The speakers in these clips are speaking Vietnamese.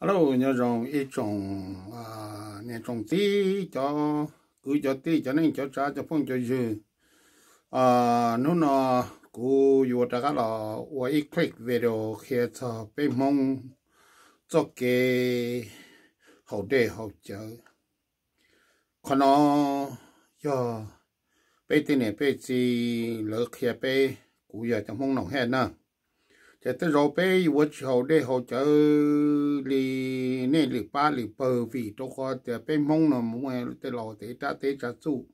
hello nhớ rằng ít trồng à nên trồng tí cho cứ cho tí cho nên cho cha cho phong cho dư à nó nó cú vừa ta cái là và ít click video kia cho bé mong cho cái hậu đề hậu chợ còn nó cho bé tiền này bé gì lỡ kia bé cú giờ trong mong nồng hết nè thế tới rồi bé vô chỗ để hỗ trợ lì nè lì ba lì bờ vì chỗ có thế bé mong nó mua để lo để trả để trả su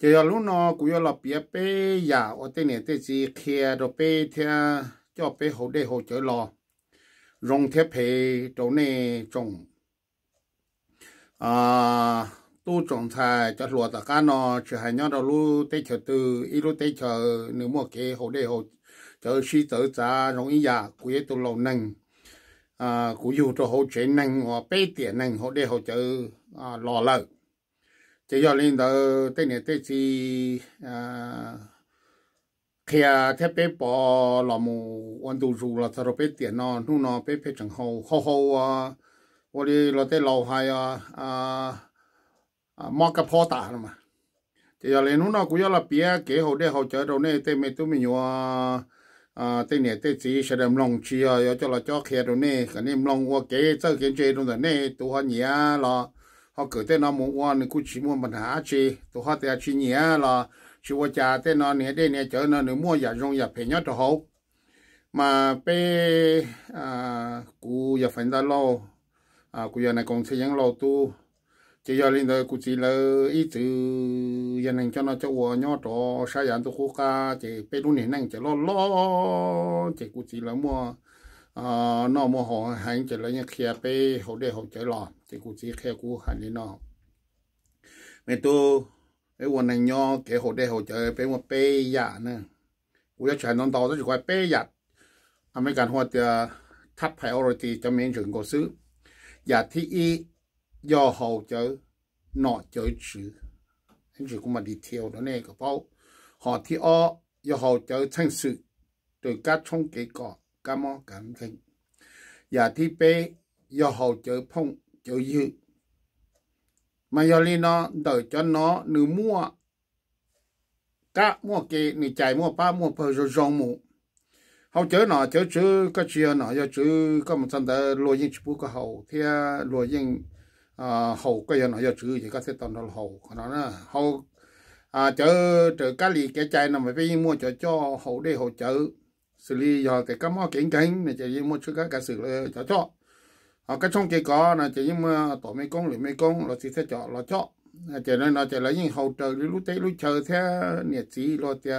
thế giờ lúc nó cũng là bé bé già ở đây này tới gì kia rồi bé theo cho bé hỗ để hỗ trợ lo rong thế bé chỗ này trồng à tu trồng thà cho lúa tất cả nó chỉ hay nhau đâu lúc để chờ từ ít lúc để chờ nếu mà cái hỗ để hỗ cho sĩ tử ta rong ý giả của cái tu lâu nâng à của dù cho hỗ trợ nâng hoặc bê tiền nâng họ để hỗ trợ à, lò lợi chỉ do lên đó tên này tên gì à khi à thế bê bỏ lò mù quan tu dù là thợ bê tiền nó nu nó bê bê chẳng à à à lò mà chỉ là hỗ trợ hậu hậu hậu à 我哋落啲樓係啊啊啊摩格坡達啊嘛，就又嚟นู่嗱，古一粒別幾好啲後仔度呢，啲咩都未有啊。à này tên chỉ sẽ làm chi à cho là cho khe rồi này lòng qua kế cho kiến chế luôn rồi nè tụ họ nhỉ là họ cử tên nó muốn qua cũng chỉ muốn mình há chi tụ họ thì nhỉ là chỉ qua cha nó nè đây nè chở nó nếu mua giả rong giả phải cho hậu mà pe à cú giả phải ra lo à cú giờ này còn xây dựng lo tu chỉ giờ linh đời cụ chỉ là ý từ giờ này cho nó cho vợ nhỏ trò sai dàn tôi khô ca chỉ bây lúc này này chỉ lo lo chỉ cụ chỉ là mua à, nó mua họ hành chỉ là những kia bây họ để họ chơi lo chỉ cụ chỉ kia cụ hành đi nó mẹ tôi cái quần này nhỏ cái họ để họ chơi bây một bê giờ nữa cụ cho chuyển nó to rất là bây giờ à mấy cái hoa thì à, thấp priority cho mình chuyển cổ xứ giờ dạ thì do hậu chớ nọ chớ chữ anh chị cũng mà đi theo đó này các bác. họ thì o do hậu chớ thành sự từ các trong cái cọ cá mò cảm thịnh và thì bé do hậu chớ phong chớ dự mà do li nó đợi cho nó nửa mua cá mua kê nửa chạy mua ba mua phơi rồi rong mù hậu chớ nọ chớ chữ có chia nọ do chữ các một thằng đó lôi những chữ bút có hậu thì lôi những Ờ, hầu cái cái nó họ chữ thì các sẽ tận đầu hầu còn nó là hậu à chợ chợ cá lì cái chai nằm phải mua chợ cho hầu để hầu chợ xử lý giờ cái cá mò kiến cánh này chỉ mua chút các cá xử lý cho cho họ ờ, cái trong cái có là chỉ mua tổ mấy con lưỡi mấy con là chỉ sẽ chọn là cho chỉ nói là chỉ lấy những hậu trợ lúc tế lúc chờ thế nhiệt gì rồi thì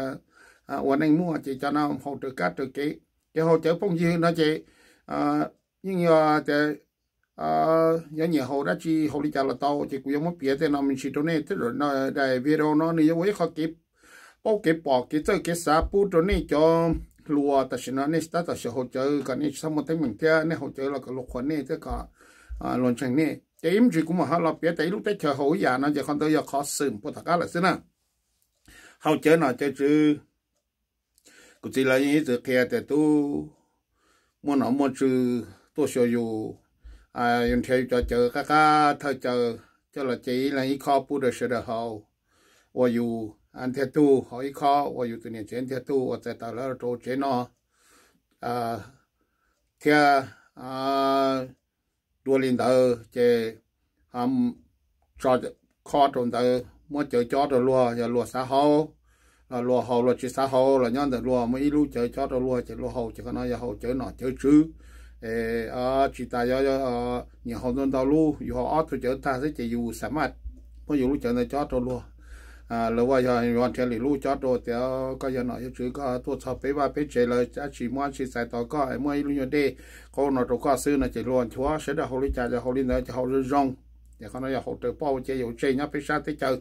anh mua chỉ cho nó hầu chợ cá chợ kế cái hầu chợ phong gì nó chỉ à ờ, nhưng giờ thì nhà ờ, nhà hồ đã chỉ hồ đi chợ là tàu chỉ cũng một bia thế nào mình chỉ chỗ này thế rồi nó đại video nó này với họ kịp bao kịp bỏ kịp chơi kịp sao, bu chỗ này cho lùa ta xin nó này ta ta sẽ hỗ trợ cái này xong một tay mình kia này hỗ trợ là cái lục khoản này thế cả à luôn chẳng này cái im chỉ cũng mà họ là bia tại lúc đấy chờ hồ già nó chỉ còn tới giờ khó sừng, một thằng là thế nào hỗ chơi nào chơi chứ cũng chỉ là những cái kia thì tôi muốn nó muốn chơi tôi sẽ dùng à yên thế cho chờ các cá thơ chờ cho là chỉ là ít khó bù được sự đời hậu và dù anh thế tu họ ít khó và dù tự nhiên chuyện thế tu và tại tạo là trâu chế nó à thế à đua lên đầu chế hàm cho kho trong đầu mua chờ cho rồi lùa giờ lùa xã hậu là lùa hậu là chỉ xã hậu là nhân được lùa mới ít lúc chờ cho rồi lùa chỉ lùa hậu chỉ có nói giờ hậu chờ nọ chờ chứ 诶啊，住大约啊，然后弄到路，然后阿土就他是就有什么，不有路就能抓着路。à lâu vậy rồi hoàn thiện lý lu cho đồ theo ờ, có giờ nói chứ có tôi cho bé ba bé trẻ là chỉ muốn chỉ xài tao có ai muốn luôn đi có nó đồ có xưa nó chỉ luôn chúa sẽ được hậu lý cha cho hậu lý nữa cho hậu lý rong để con nói là hậu tự bao chế dụ chế nhá bé sa tới chơi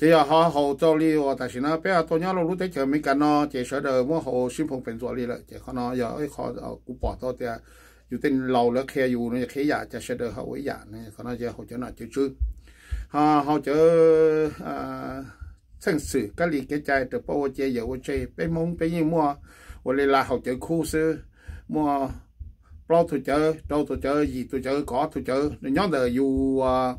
thì họ hồ cho li họ tại sao bé tôi nhớ lúc đấy chờ mấy cái nó chỉ sợ đời muốn hồ xin phong phèn rồi li lại chỉ có nó giờ ấy họ cũng bỏ tôi thì dù tin lâu lỡ khe dù dạ nó khe giả chỉ sợ đời họ ấy giả này họ nó giờ họ chỗ nào chữ chứ họ họ chỗ sinh sự cái li cái trái được bao chế giờ ô chế bé mông bấy nhiêu mua và li là họ chỗ khu sư mua bao tôi chơi đâu tôi chơi gì tôi chơi có tôi chơi nhớ đời dù à,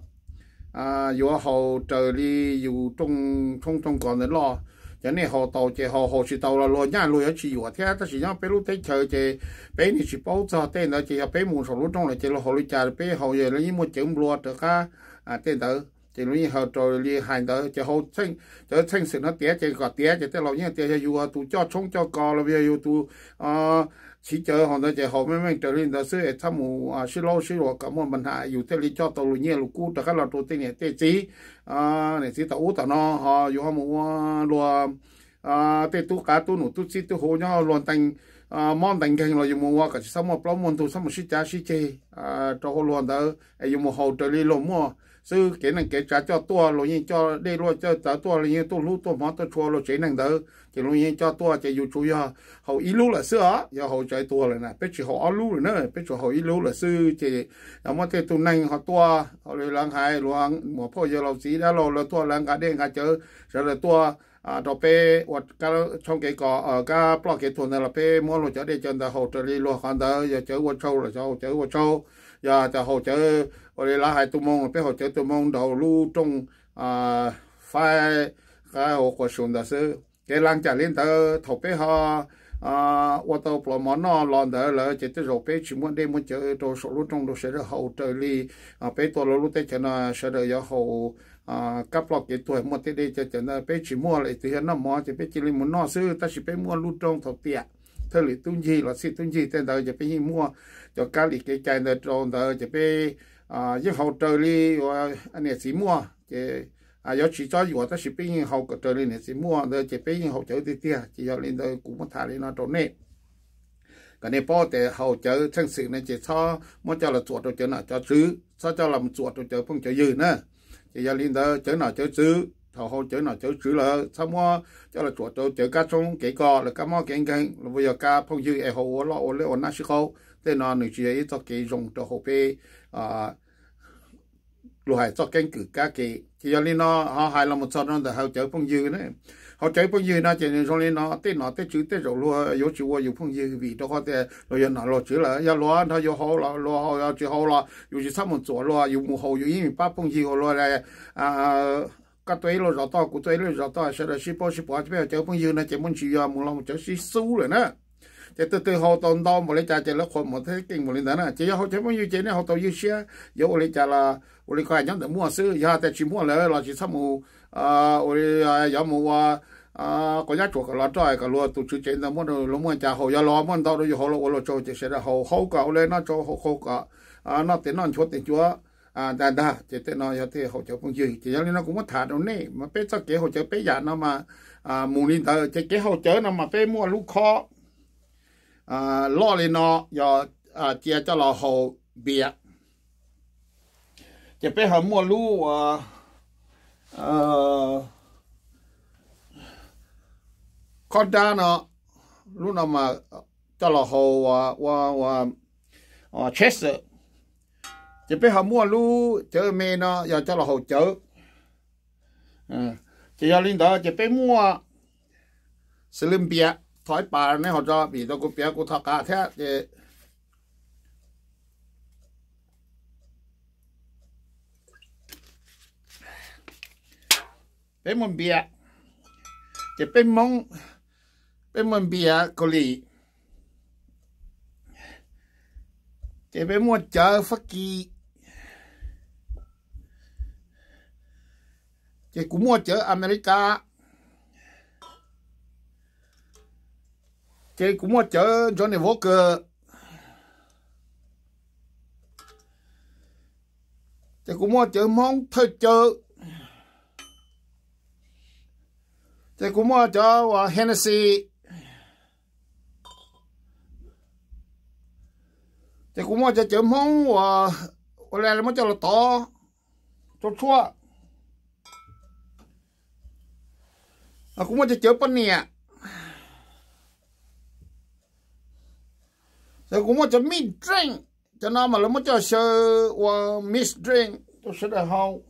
à dù họ trở đi dù trong trong trong còn nữa lo cho nên họ tàu chỉ họ họ chỉ tàu là lo nhá lo chỉ dù thế ta chỉ nhá bé lúc thấy chờ chỉ bé này chỉ cho tên đó chỉ bé muốn sổ lúc trong là chỉ là họ lúc chờ bé họ giờ lấy một chữ lo được cả à tên đó chỉ lúc họ trở đi hành đó chỉ họ thanh chỉ thanh sự nó tiếc chỉ có tiếc chỉ tên lo tiếc chỉ dù tụ cho chống cho cò là bây giờ tụ à chỉ chờ họ nói chỉ họ mới mang trở lên đó sư ấy tham mù à sư lâu sư rồi cảm ơn bệnh hạ dù thế lý cho tàu lùi nhẹ lục cú tất cả là đầu tiên này tê chí à này chỉ tàu tàu nó họ dù họ mù à, lùa à tê tu cá tu nụ tu chi tu hồ nhau luôn thành à món thành khen là dù mù qua à, cả sáu mù plom mù tu sáu mù sư cha sư chê à cho họ luôn đó ấy dù mù hậu trở lên luôn mua sư cái này cái trả cho tua rồi như cho đây luôn cho trả tua rồi như tôi lú tôi món tôi chua rồi chế này đó chỉ rồi như cho tua chỉ dù chú ya hậu ý lú là sư sữa giờ hậu chạy tua là nè biết chỉ họ lú rồi nữa biết chỉ hậu ý lú là sư chỉ làm mất cái tu này họ tua họ lấy lang hai luôn một phô giờ lâu xí đã lâu là tua lang cả đen cả chớ rồi là tua à đó bé các trong cái có các blog cái tuần là bé mua luôn cho để cho ta hỗ trợ đi luôn còn ta giờ chơi qua châu là cho hỗ trợ châu giờ ta hỗ trợ ở đây là hai tụ mông là bé hỗ tụ mông đầu lưu trong à phải cái hồ của sùng đó sư cái trả lên tới thầu bé họ à ô tô bỏ món nó lon đó chỉ tới rồi bé chỉ muốn muốn chơi đồ số luôn trong đồ sẽ được hỗ trợ đi à bé tôi luôn lúc tới sẽ được hỗ à các cái tuổi một thế đây cho cho nên bé chỉ mua lại từ hiện nó mò chỉ bé chỉ lấy muốn nó sư ta chỉ bé mua lút trong thầu tiệt thơ lì tung gì là xí tung gì tên đời chỉ bé mua cho cá lì cái cái đời à, trong à, à, đời chỉ bé giúp hậu trợ lì anh này chỉ mua chỉ à cho dù ta chỉ bé hậu trợ lì này chỉ mua đời chỉ bé hậu trợ tiệt tiệt chỉ giờ lên đời cũng thả lên nó trong này cái này bao để hậu trợ thân sự này chỉ cho mua cho là chuột rồi cho nó cho chứ cho cho làm chuột rồi cho phong cho dư nữa chỉ giờ linh đó chớ nào chớ chứ thầu hô chớ nào chớ chứ là xong hoa cho là chỗ chỗ chớ cá trong cái cò là cá mò cái cái là bây giờ cá phong dư ai hồ lo ô lê ô nát khâu thế nào nữa chỉ ấy cho cái dùng cho hồ pe à lùi cho cái cử cá cái chỉ giờ linh nó họ hai là một số nó là hậu chớ phong dư đấy họ chơi bao nhiêu nó chỉ xong lên nó tết nó tết chữ tết rồi luôn yếu chữ vô yếu phong nhiêu vì đó có thể rồi giờ nó lo chữ là giờ lo nó giờ hậu lo lo hậu giờ chữ hậu lo yếu chữ sắm một chỗ lo yếu mù hậu yếu yên ba phong nhiêu lo này, à các tuổi lo rõ to của tuổi lo rõ to sẽ là ship ship bao nhiêu chơi phong nhiêu nó chỉ muốn chữ giờ mù lòng chơi ship số rồi nữa chế từ từ hậu tồn đau một lấy cha chế lớp khôn một thế kinh một lên đó nè chế hậu chế bao nhiêu chế này hậu tồn yêu xe giờ một lấy cha là một lấy khai nhóm để mua sư giờ tại chỉ mua lấy là chỉ xong một à một lấy giờ mua à có giá chuột là trời cả luôn tụt chữ chế là mua đồ mua cha hậu giờ lo mua đâu rồi hậu lo lo cho chế sẽ là hậu hậu cả lên nó cho hậu hậu cả à nó tiền nó chuột tiền chúa à đa đa chế tiền nó giờ thì hỗ trợ phong dư chế giáo nó cũng mất thả đâu nè mà bé cho kế hỗ chế bé giả nó mà à mù linh tờ chế kế hỗ chế nó mà phải mua lúc khó à lên nó giờ à cho lò hồ bia chỉ phải hầm mua lú con đa nó lú nó mà cho lò hồ à à phải hầm mua lú chở mê nó giờ cho lò hồ chở à chỉ đó chỉ phải mua slim bia ถอยป่าในหอจะปีตะกูเปียกูทักกาแท้เจเป็นมันเบียจะเป็นมงเป็นมันเบียเกาหลีจะเป็นมวดเจอฟักกีจะกูมวดเจออเมริกา cái cũng có chở Johnny Walker cái cũng có chở món thơ chợ cái cũng có chở và Hennessy cái cũng có chở món và ở đây là món chợ là to cho chua à cũng có chở bánh nè giờ cũng một cho mít drink cho nó mà nó muốn cho sơ và ờ, mít drink tôi sẽ được hậu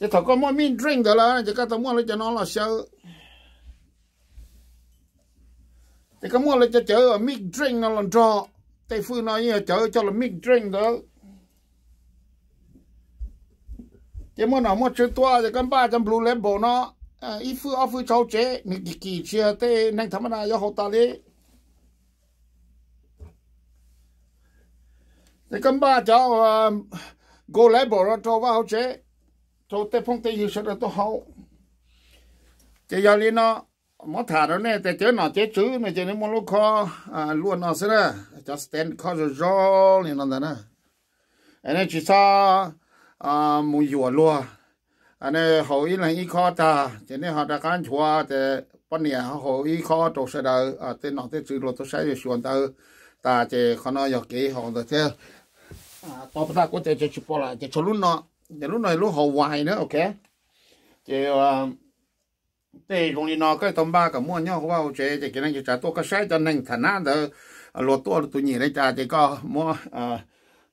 chứ thật có mỗi mít drink đó là chỉ có tao muốn lấy cho nó là sơ thì có muốn lấy cho chở ở mít drink nó là trò tây phương nói như chơi cho là mít drink đó chứ mua nào mua chơi tua thì con ba trăm blue label nó ít à, phương offer cháu chế mình kỳ kỳ chia tê nhanh tham gia do hậu ta đấy thế cầm ba cháu go ờ, lấy bộ ra cho vào chế cho tê phong tê hiểu sự tôi hậu chế giờ lên nó mất thả đó nè tê chế nó chế chữ mà chế nó muốn lúc kho à, luôn nó sẽ ra cho stand kho rồi rồi nên nó nè anh ấy chỉ sao à mua dừa luôn anh ấy hậu ý là ý kho ta chế nên họ đã cán chùa tê bên nhà họ hậu ý kho trộn sẽ đợi à, tê nó tê chữ rồi tôi sẽ được xuống tới ta chế khó nó dọc kỹ họ được chưa À, tao bắt tao có chơi chụp lại chơi luôn lúc chơi luôn lúc này lúc hậu hoài nữa ok chơi ờ, thì cũng đi nọ cái tấm ba cả mua nhau vào chơi chơi cái này trả tôi cái sai cho nên thằng nào đó à, lột tôi tôi nhìn đấy trả thì có mua ờ,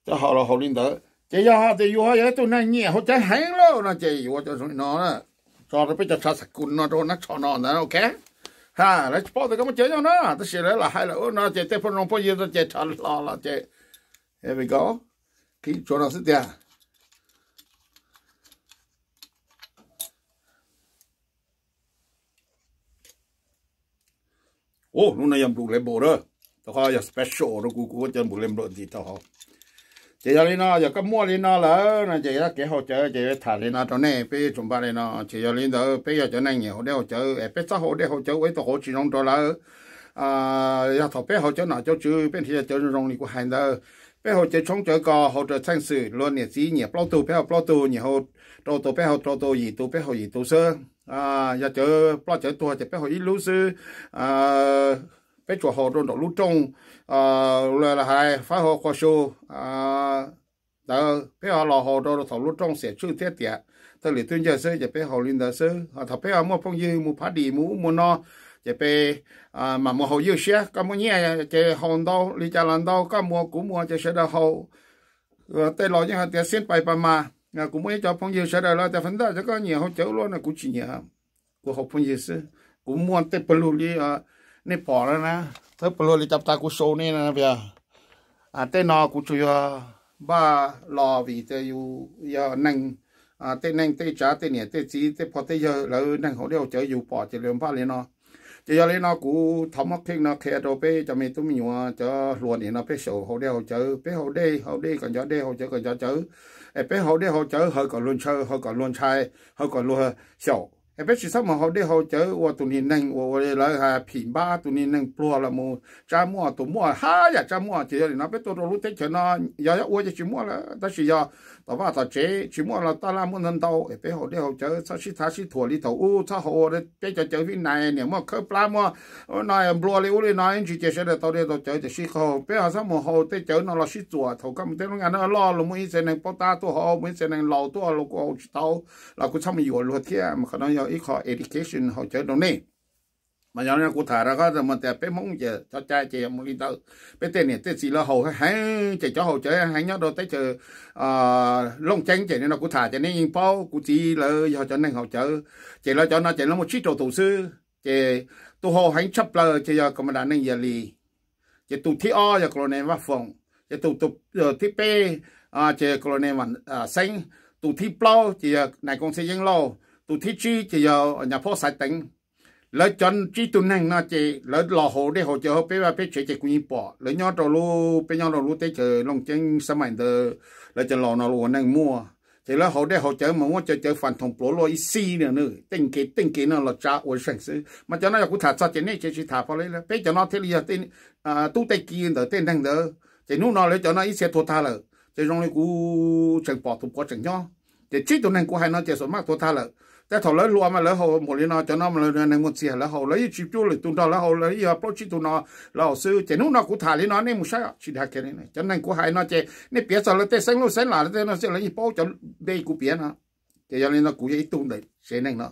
cho họ là họ lên đó chơi do họ thì vô vậy tôi nói nhẹ họ chơi hay lắm nó chơi vô cho nó là cho nó biết cho sao sạch cún nó rồi nó cho nó nữa ok ha lấy bỏ thì có một chơi cho nó tôi sẽ lấy là hay là nó chơi tiếp phong nó phong gì nó chơi trả lo là chơi here we go cái chỗ nào sẽ tiền ô oh, này em đủ lấy bộ đó tao hoa giờ special đó cú cú chân bộ lên lộn gì tao hoa chị ra lên nó giờ có mua lên nó là là ra cái hỗ trợ chị thả lên nó trong này bây chúng ba lên nó chị ra lên đó bây giờ chỗ này nhiều để hỗ trợ bây giờ hỗ để với tao hỗ chỉ nông đó là à ya thọ bé hỗ trợ nào cho chứ bên thì cho rong này của hai đó bé hỗ trợ chống trợ cò hỗ trợ thanh sử luôn nhiệt gì nhiệt bao tu bé bao tu nhiệt hỗ trâu tu bé hỗ trâu tu gì tu bé hỗ gì tu sơ à ya chở bao chở tu chở bé hỗ ít lú sư à bé chùa hỗ đồn đổ lú trung. à là hai phá hỗ khoa su à đó bé họ lò hồ đồ thầu lúc trong sẽ chưa thiết tiệt tôi lý tuyên giờ sư giờ bé hồ linh đó sư. họ thầu bé họ mua phong dư mua phá đi mua mua no chế bê à mà mua hồ yêu xe có mua nhẹ chế hòn đâu lý trả lần đâu có mua cũng mua chế sẽ được hồ tê lo những hạt tiền xin bài bà mà à cũng mua cho phong yêu sẽ được là tại phần đó có nhiều hồ chấu luôn là cũng chỉ nhiều của học phong yêu sư cũng mua à, à, à, tê bờ lù đi à nên bỏ ra nè tê bờ lù đi tập ta cũng sâu nè là bây à tê nó cũng chủ yếu ba lo vì tê yêu yêu năng à tê năng tê trả tê nhẹ tê chỉ tê bỏ tê giờ là năng hồ đều chở yêu bỏ chỉ lượng ba liền nó chỉ giờ lấy nó cũ thấm mắc kinh nó khe đồ bé cho mình tôi mình nhua cho luôn thì nó bé sầu hậu đeo hậu chớ bé hậu đê hậu đê còn cho đê hậu chớ còn cho chớ bé hậu đê hậu chớ hơi còn luôn chơi hơi còn luôn chai hơi còn luôn sầu bé chỉ sao mà hậu đê hậu chớ qua tụi mình nâng qua lại hà phim ba tụi mình nâng plua là mù cha mua tụi mua ha ya cha mua chỉ giờ nó bé tụi nó lúc tết cho nó giờ giờ qua chỉ mua là ta chỉ giờ tao bảo ta chế chỉ muốn là tao làm muốn hơn tao để họ để họ chơi, sao xí thá xí thua đi tàu u sao họ để để chở chở viên này nếu mà khơi pla mà nói blue đi u đi nói chỉ chơi sẽ được tao đi tao chơi để xí họ bé họ sao mà họ để chơi nó là xí chùa thầu cầm thế nó ngàn nó lo luôn mấy xe này bao ta tôi họ mấy xe này lâu tôi họ lúc họ tao là cũng xong mình gọi luôn thế mà khả năng yêu ít họ education họ chơi đâu nè mà nhà này cụ thả ra có mà thì bé mông giờ cho cha chị một linh tử bé tên này tên gì là hầu hãy chạy cho hầu chơi hãy nhớ đâu tới chờ long chanh chạy nên nó cụ thả chạy nên nhìn bao cụ chỉ là họ cho nên họ chơi chạy là cho nó chạy nó một chiếc đồ thủ sư chạy tu hồ hãy chấp lờ chạy giờ còn mà đàn anh giờ lì chạy tu thi o giờ còn này vác phòng chạy tu ờ, ờ, ờ, tu thi pe chạy còn này mà xanh tu thi bao chạy này con sẽ dân lâu tu thi chi chạy giờ nhà phố sài tính lỡ chân chỉ tu năng nó chỉ lỡ lò hồ để hồ chờ bé ba bé trẻ chỉ cũng bỏ lỡ nhau trò lu bé nhau trò lu tới chờ long chân sớm mạnh từ lỡ chân lò nó lu năng mua chỉ lỡ hồ để hồ chờ mà mua chờ chờ phản thông bổ lo ít xí nữa nữa tinh kế tinh kế nó là cha ôi sẵn sự mà cho nó là cũng thả cho chỉ này chỉ chỉ thả vào đấy là bé cho nó thế là tên à tu tây kia đó tên năng đó chỉ nu nó lấy cho nó ít xe thua tha rồi chỉ trong này cũng chẳng bỏ tụt bỏ chẳng nhau chỉ chỉ tu năng cũng hay nó chỉ số mắc thua tha rồi แต่ถอดเลยรวมมาแล้วเขาหมดเลยนะจะน้ำเลยในมุนเสียแล้วเขาเลยชิบจู่เลยตุนเราแล้วเขาเลยอย่าปลุกชิตุนเราซื้อเจนุ่นเรากูถ่ายเลยนะเนี่ยมุชัยชิดหักแค่นี้นะจะนั่งกูหายนะเจเนี่ยเปียสเลยเต้เส้นลูกเส้นหลานเต้นเส้นเลยยี่ป้อจะได้กูเปียนะเจยันเลยนะกูยี่ตุนเลยเส้นนั่งเนาะ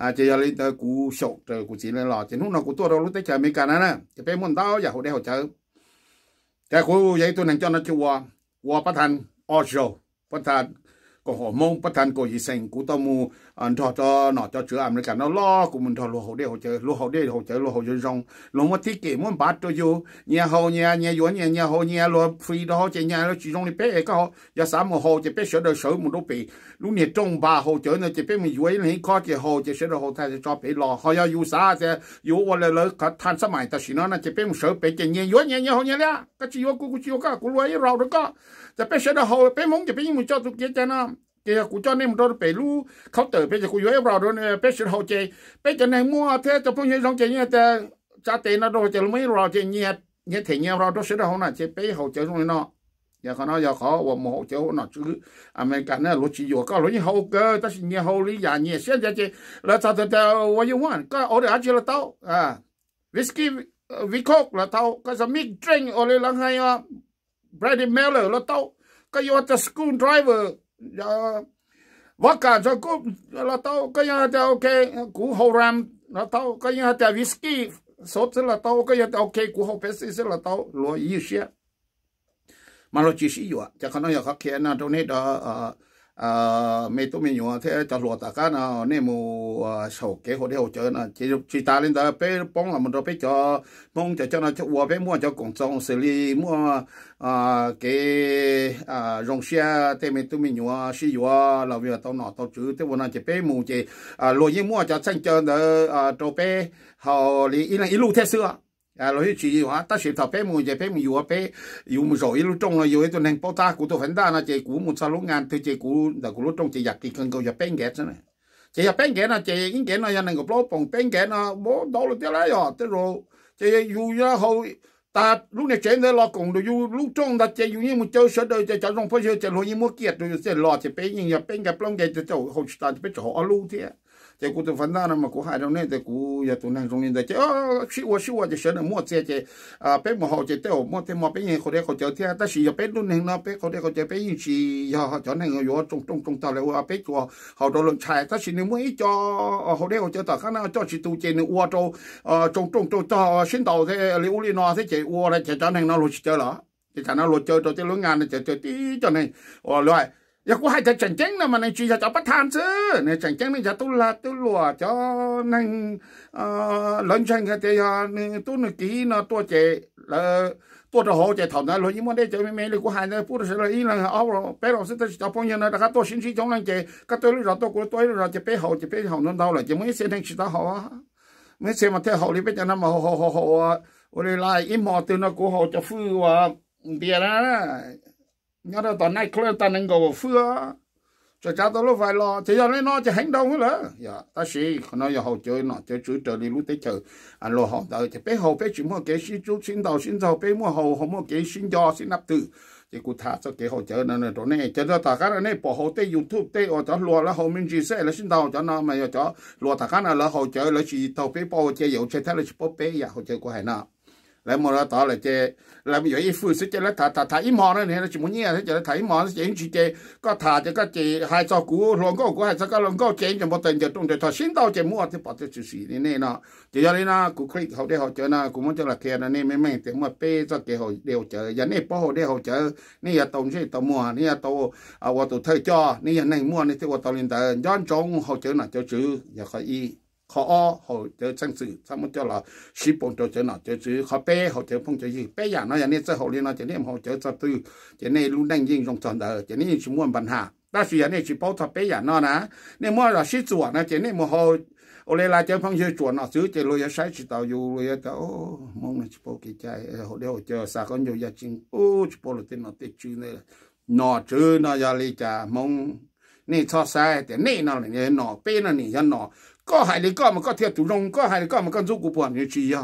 อ่าเจยันเลยนะกูโศกเจอกูจีนเลยหล่อเจนุ่นเรากูตัวเราลุกเต้เจอเมกันนะนะจะไปมุ่นเต้าอย่าหัวได้หัวเจอ แต่กูยี่ตุนนั่งจอนะจัววัวประธานออโชประธานก็หอมงประธานก็ยิ่งเซ็งกูต้องมูอันทอจอหนอจอเชื่ออเมริกันเอาล้อกูมันทอลูเขาเดียวเขาเจอลูเขาเดียวเขาเจอลูเขาเยอะจังลงมาที่เกี่ยมันบาดตัวอยู่เนี่ยเขาเนี่ยเนี่ยยวนเนี่ยเนี่ยเขาเนี่ยลูฟรีเขาเจเนี่ยแล้วจีจงนี่เป๊ะก็เขาอย่าสามเขาจะเป๊ะเสือเดือดเสือมันต้องเป๊ะลูกเนี่ยจงบาเขาเจอเนี่ยจะเป๊ะมันยวนเลยข้อจะเขาจะเสือเดือดเขาแทนจะจอเป๊ะรอเขาอย่าอยู่ซาจะอยู่วันเลยเลยเขาทันสมัยแต่สินะน่ะจะเป๊ะมันเสือเป๊ะจะเนี่ยยวนเนี่ยเนี่ยเขาเนี่ยแหละก็จีวกูกูจีวก็กูรวยเราแล้วก็จะไปเสดหอไปมงจะไปยิงมุจอตุเกียจนะเกียกูจอนี่มันโดนไปรู้เขาเติบไปจะกูอยู่เอเราโดนไปเสดหอเจไปจะในมัวเทจะพวกนี้สองเจเนี่ยแต่จ้าเตนเราจะไม่รอเจเนี่ยเนี่ยเถียงเราโดนเสดหอน่ะเจไปหอเจตรงนี้เนาะอย่าเขาเนาะอย่าเขาว่าโมโหเจ้าหน่ะชื่ออเมริกันเนี่ยรถชิโยก็รถยี่ห้อเกอแต่สิ่งยี่ห้อลิยาเนี่ยเส้นจะเจแล้วจะจะว่าอยู่วันก็เอาเดี๋ยวอาจจะเต้าอ่าวิสกี้วิโคกละเต้าก็จะมีดริงอะไรลังไงอ่ะ Brady Miller lo tao cái yo the school driver dạ. vắt cả cho cúp lo tao cái yo the ok cú hồ ram lo tàu cái yo the whisky sốt là tao cái yo the ok cú hồ pepsi là tàu lo yêu xe mà lo chỉ sử dụng chắc nó nói là khác na trong này đó à mấy tụi mình thế cho lúa ta cá nó nên mù à, sầu kế hồ đi hồ chơi là chỉ chỉ ta lên tới bé bóng là mình đó bé cho mong cho cho nó cho uo bé mua cho cổng trong xử lý mua à cái à rong xe thế mấy tụi mình nhớ sử dụng là việc tao nọ tao chữ thế bọn nó chỉ bé mù chỉ à lo gì mua cho xanh cho đó à cho bé họ lý ý là ý lu thế xưa à lo chú ý ha ta sẽ thọ bé mùi bé mùi yếu bé yếu mùi rồi lúc trong là dù cái tuần hàng bao ta cũng tôi phấn ta là chỉ cũ một sao lúc ngàn thì chỉ cũ là cũ lúc trong chỉ giặt thì cần cầu giặt bé ghét nữa chỉ giặt bé ghét là chỉ những ghét là nhà này gặp lỗ bồng bé ghét là bố đó là thế này rồi thế rồi chỉ dù ra hậu ta lúc này chuyện này lo cùng rồi, dù lúc trong là chỉ dù như một chỗ sợ đời chỉ cháu trong phơi chơi chỉ lo như mua kiệt rồi sẽ lo chỉ bé nhưng giặt bé gặp lông ghét thì cháu hậu ta chỉ chỗ ở luôn thế 这古都分到了嘛，古海中呢，这古也都那中间的，这哦，是我是我这些人莫这这啊，别莫好这对，莫这莫别人或者或者天，但是要别弄人了，别或者或者别人是要叫那个要中中中到来，我别做好多人菜，但是你每叫或者或者到看那叫是都这你我做呃中中中到先到这里屋里拿这这我来这叫那那路去掉了，这叫那路叫到这路安的这这滴叫那哦来。giờ có hai thằng chẳng chén là mà này chỉ là cháu bắt than chứ này chẳng chén này giờ tôi là tôi lùa cho nên ờ, lớn chân cái thì ờ, tôi nó kỹ nó tôi chế là tôi đã hỗ trợ này rồi nhưng mà đây chơi mấy lúc có hai thằng phụ nữ là ý là áo rồi bé rồi sẽ cháu phong nhân là các tôi xin xin chống lên chế các tôi lúc tôi của tôi rồi chế bé hậu chế bé hậu nó đâu là chế mấy xe đang chỉ đó họ mấy xe mà theo hậu đi bé cho nó mà họ họ họ họ rồi lại im họ từ nó của họ cho phư và ờ, bia đó nhớ đâu tao nay khơi tao nên gò phưa cho cha tao lúc phải lo thì giờ nó chỉ hành động nữa dạ ta sĩ nó giờ hậu chơi nó chơi chữ trời đi lúc tới chờ anh lo hậu đời thì bé hậu bé chỉ mua cái xin chút xin đầu xin giàu bé mua hậu không mua cái xin do xin nạp tử thì cụ thả cho cái hậu chơi nó này đó này cho cho ta cái này bỏ hậu tới youtube tới ở chỗ lo là hậu mình chỉ sẽ là xin đầu cho nó mà chỗ lo ta cái này là hậu chơi là chỉ tàu bé bỏ chơi dầu chơi thế là chỉ bỏ bé dạ hậu chơi của hai nào lại một tỏ là chơi làm vậy cái phụ sức là thà thà thà ít mòn này nó chỉ muốn nhẹ thế chơi là thà mòn chơi chỉ chơi có thà chơi có chơi hai trò cú lồng câu cú hai trò cái lồng câu chơi cho một tuần chơi trung chơi thà xin đâu chơi mua thì bỏ chơi chủ này nọ chỉ cho nên là cú click họ để họ chơi nè cú muốn chơi là kia là nên mấy mấy mà pê cho kia đều chơi giờ này bỏ họ để họ chơi này là tổng chơi mua này là à tôi thời cho này này mua này thì tôi liên tờ dọn trong họ chơi là chơi chữ giờ khỏi y khó họ chơi chân sự sao một chỗ là sĩ bông cho chơi nào chơi chữ khó bé họ chơi phong chơi gì bé giả nó giờ nên chơi họ liên nó chơi nên họ chơi cho tư chơi nên luôn đang riêng trong tròn đời chơi nên chỉ muốn bản hà. ta suy này chỉ bảo cho bé giả nó nè nên mua là sĩ chuột nó chơi nên mua họ ở đây là chơi phong chơi chuột nó xứ chơi lôi sai chỉ tàu dù lôi tàu mong là chỉ bảo cái chơi họ đeo chơi sao con nhiều gia chính ô chỉ bảo là tên nó tên chữ này nọ chữ nó giờ lê cha mong nên cho sai thì nên nó là nên nó bên nó nên nó có hại lý có mà có theo tủ rong có hại lý có mà con giúp cụ bọn như chị à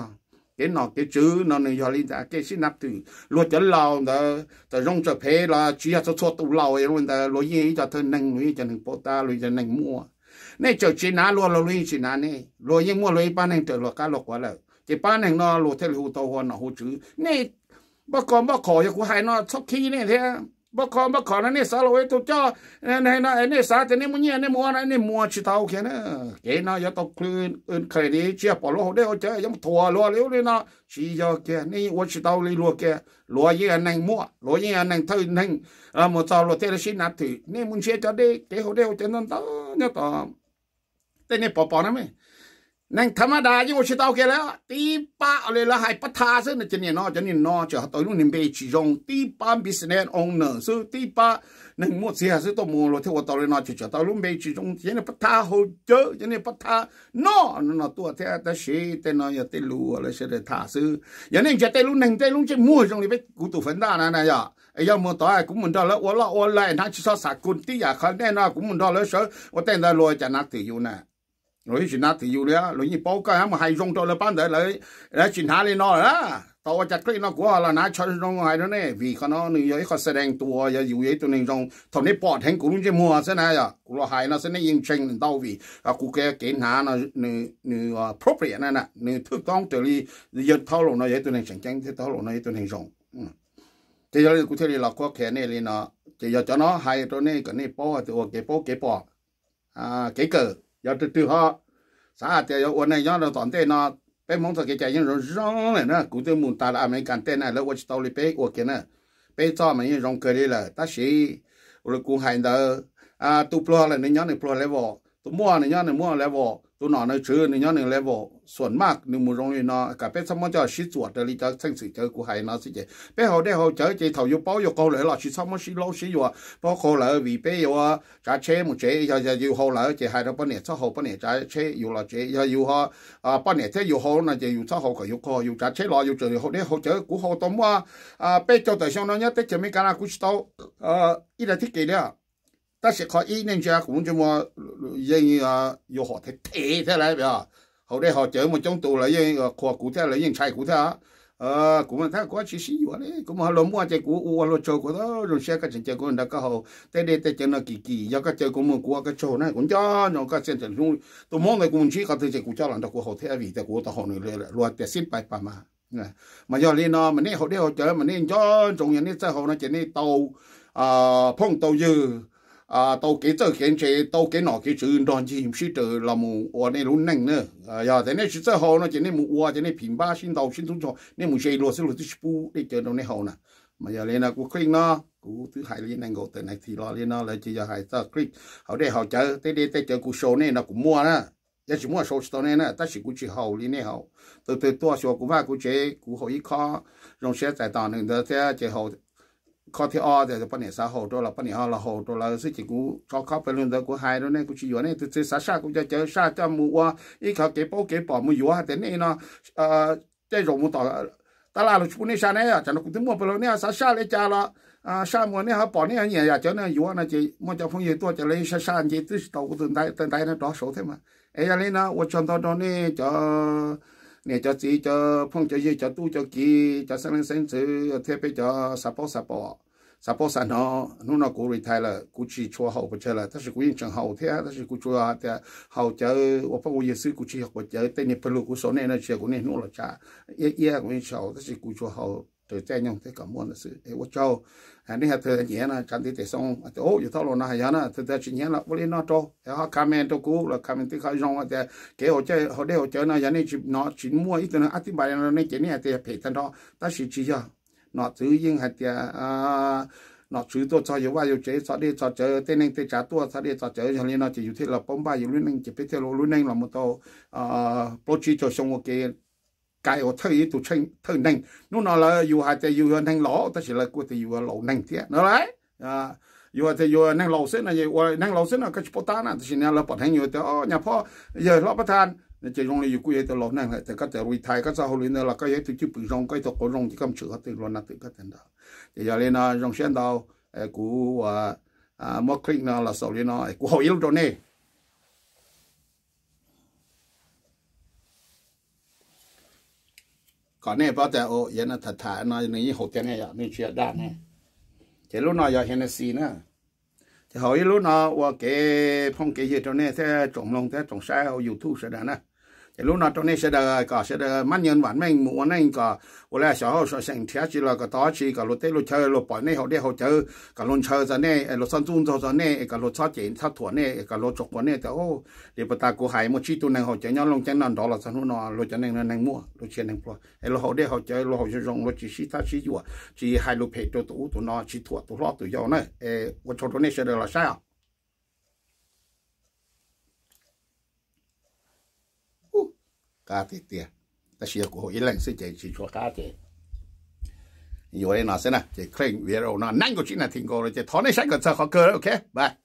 cái nọ cái chữ nó này giờ lên cái xin nắp từ luật cho lào đó từ rong cho phê là chỉ là cho cho tụ lào ấy luôn tờ lối gì cho thân nâng lối cho nâng bố ta lối cho nâng mua nên cho chị ná luôn lối chị ná nè lối gì mua lối ba nâng từ lối cá lối quá là chỉ ba nâng nó lối theo lối tàu hoa nó hồ chữ nên bao con bao khổ cho cụ hai nó sốc khí nè thế บ่ขอบ่ขอนั่นนี่สาวเลยตัวจ้อเนี่ยนะไอ้นี่สาวแต่นี่มึงเนี่ยนี่มัวนะนี่มัวชิเตาแค่นะเกน่ะอย่าตกคลื่นอื่นใครดีเชียปอลโลเดี๋ยวเจอยังถั่วรัวเลี้ยวเลยนะชียอแกนี่วัชิเตาเลยรัวแกรัวยี่อันนั่งมัวรัวยี่อันนั่งเท่านั่งเออหมดสาวรัวเท่าชินัดถือนี่มึงเชียจะได้เกี่ยวเดี๋ยวเจอนั่นต่อเนี่ยต่อแต่เนี่ยปอปอนะมั้ยนั่งธรรมดายังว่าชิตาโอเคแล้วตีป้าอะไรละหายปัทาซึ่งจะเนี่ยนอจะเนี่ยนอจะตัวนู้นนี่เป็นชิจงตีป้าบิสเนสองเนอซึ่งตีป้านั่งมั่วเสียซึ่งตัวมัวเราเทวตัวเลยนอจะจะตัวนู้นเป็นชิจงจะเนี่ยปัทาโหเจอจะเนี่ยปัทานอนั่นนอตัวเท่าแต่ชีแต่นออย่าเตลูอะไรเสด็จท่าซึ่งอย่างนี้จะเตลูนั่งเตลูจะมั่วจงนี่ไปกูตุฝันได้นะนายอ่ะไอ้ยามัวต่อไอ้กูมันได้แล้วว่าละออนไลน์ทั้งชิซอสักกุลที่อยากเขาแน่นอนกูมันได้แล้วเสร็จว่าแต่ได้รวยจะนักถืออยู่นะ lối chỉ nát thì yêu đấy lối như bao cái mà hay dùng cho là bán đấy lấy lấy chỉ nát lên nó đó tao chặt cái nó của là nát cho nó hay đó nè vì con nó như ấy có sẽ đang tua giờ yêu ấy tụi nên trong thằng này bỏ thằng cũng chỉ mua thế này à cũng là hay nó sẽ nên yên chênh tao vì à cũng cái kiến nát nó nữ nữ à, appropriate này nè nữ thức con từ đi giờ thao lộ nó vậy tụi này chẳng chẳng thế thao lộ nó vậy tụi này dùng ừ. thế giờ cũng thế là có kẻ này lên nó thì giờ cho nó hay tụi nên cái này bỏ tụi cái bỏ cái bỏ à cái cờ giờ từ từ họ xã thì giờ ôn này nhớ là toàn tên nó bên mong sao cái chạy nhưng rồi rong này nó cũng từ muốn ta là mấy cản tên này là watch tàu đi bé của kia nè bé cho mình rong cười đi là ta sĩ rồi cũng hành đó à tu pro là nên nhớ này pro level tu mua này nhớ này mua level ตัวหนอในชื่อในย้อนหนึ่งเลเวลส่วนมากหนึ่งมูรงนี่นอกับเป็นสมมติจะชิดสวดเดลิจะเส้นสื่อเจอกูหายนอสิเจเป็นเขาได้เขาเจอเจเขาอยู่เป้าอยู่เกาหลีหรอชิดสมมติชิดโลชิดอยู่เพราะเขาเหลือวีเป้อยู่จะเชื่อมุเจจะจะอยู่เขาเหลือเจหายเราปนเนี่ยซะเขาปนเนี่ยจะเชื่ออยู่หรอเจจะอยู่เขาอ่าปนเนี่ยเท่อยู่เขาน่ะจะอยู่ซะเขาก็อยู่เขาอยู่จะเชื่อรออยู่เจอเขาได้เขาเจอกูเขาต้องว่าอ่าเป็นเจ้าแต่ช่วงนั้นเนี่ยเต็มจะไม่การกูชิดเอาอ่าอีเดที่เกี่ยว但是看一年家 cũng cho mà riêng à yêu họ thế thế thế này bây giờ hậu họ chơi một trong tù là riêng khoa cụ thế là riêng chạy cụ thế à cũng là thế có chỉ sĩ vậy đấy cũng mà lồng mua chơi cụ u lo chơi của đó rồi xe cái chuyện chơi của người ta cái đây thế chơi nó kỳ kỳ do cái chơi của mình của cái chỗ này cũng cho nó cái chuyện chơi luôn tôi mong này cũng chỉ có thể chơi cụ cho là nó của họ thế vì thế của ta họ người luôn thế xin bài bài mà mà do liên nó mà nên họ đi họ chơi mà nên cho trong những cái sao họ nó chơi nên tàu à phong tàu dư à tôi kể tàu kiến chế tôi kể nọ kế chữ đoàn chỉ hiểm sĩ trở là mù ở đây luôn nành nữa à giờ dạ, thế này chỉ sợ họ nó chỉ nên mù ở chỉ nên phim ba xin đầu xin chúng cho nên mù chơi lúa xin lúa thứ bu để chơi đâu này hậu nè mà giờ lên là cũng kinh nó cũng thứ hai lên anh gọi từ này thì lo lên nó là chỉ giờ hai tờ kinh họ để họ chờ tới đây tới chờ cũng show này nó cũng mua nữa giờ chỉ mua show tàu này nữa ta chỉ cũng chơi hậu lên này hậu từ từ tua show cũng phải cũng chế cũng hội khó rồi sẽ tài tàu nữa thế chơi hậu có thể ở để bắt này xã hội đó là bắt này họ là hồ đó là sự chỉ cũ cho khó phải luôn đó của hai đó này cũng chỉ vậy này từ xã xa cũng cho chơi xa cho mua qua ý khó kế bao kế bỏ mua yếu hết đến nó ờ cái rồi mua tỏ ta là lúc bên này xã này à chẳng nó cũng tính mua phải luôn này à, xa xã lấy cha là à xa mua này họ bỏ này nhẹ à dạ, cho nên yếu này chỉ mua cho phong gì tôi cho lấy xa xã chỉ từ đầu của từng tay từng tay nó đó số thế mà ấy là nên nó tôi cho đó này cho nè cho chị cho phong cho gì cho tu cho kì cho sáng lên sáng chứ thế bây cho sập bỏ sập bỏ nó nó nó cũng retire là cũng chỉ cho hậu bây giờ là tất sự cũng yên chẳng hậu thế tất sự cũng chua thế hậu chơi ở phong của sư cũng chỉ học bây giờ tên này phần lục của số này nó chơi cũng nên nó là cha ye ye cũng yên chậu tất sự cũng chua hậu từ chơi nhung thế cả muốn là sự để vô châu anh đi học thời nhé là chẳng đi thấy xong thì ô giờ thao luôn là hay nhá thời thời chỉ nhé là vô lên nó cho thì họ comment cho cú là comment thì khai rong đây kế hỗ trợ họ để hỗ trợ là giờ này chỉ nó chỉ mua ít nữa ăn thì bài nào à, này chỉ này thì phải thân đó ta chỉ chỉ cho nó thứ riêng hạt thì à, nó chú tôi cho yêu và yêu chế cho đi cho chơi tên anh tên trả tua cho đi cho chơi cho nên nó chỉ yêu thế là bóng bao yêu luôn anh chỉ biết theo luôn anh là một tàu pro chi cho xong một cái cái ở thấy tụ chân thấy nành nó nó là yêu hai tay yêu nành lỏ ta chỉ là cô thì yêu lẩu nành thế nó lại à yêu tay yêu nành lẩu xí này yêu nành lẩu xí này cái chút à, ta nè chỉ là là bọn hành yêu tay nhà พ่อ giờ lo bắt than chỉ rong lấy quê tay lẩu nành lại tay cái tay rồi thay cái hồi lên là cái ấy tụ chụp rong cái tụ có rong chỉ cầm chữ thì tự lo nát tự cái tên đó thì giờ lên rong xuyên đầu của à mất à, click à, là sau lên nó của hồi yêu rồi nè còn này bao giờ ô yên là thật thà nó như hậu tiên này ạ như chuyện đa này thế lúc nào giờ hiện là gì nữa thì hồi lúc nào cái phong cái gì trong này sẽ trồng lông thế trồng sai ở youtube sẽ đa nữa thì lúc nào trong này sẽ được có sẽ được mắt nhân bản mình muốn anh có có lẽ sẽ họ sẽ sinh thiết chỉ là cái đó chỉ cái lối tây lối chơi lối bỏ này họ để họ chơi cái lối chơi giờ này ờ, lối sân trung giờ này ờ, cái lối sát chiến sát thuận này ờ, cái lối chụp quân này thì oh. ô để bắt ta cố hại một chi tu này họ chơi nhau lòng chân nằm đó là sân nó lối chân này này mua lối chơi này mua lối họ để họ chơi lối họ chơi rong lối chỉ sĩ ta chỉ chùa chỉ hai lối phe cho tu tu nó chỉ thuận tu lo tu giàu này ê quan trọng này sẽ được là sao cá thì tiền ta chỉ của hội lệnh sẽ chỉ chỉ cho cá thì nhiều đây nó sẽ là chỉ khen về rồi nó năn của chị là thỉnh cô rồi chỉ thó này sách còn sao khó cơ ok bye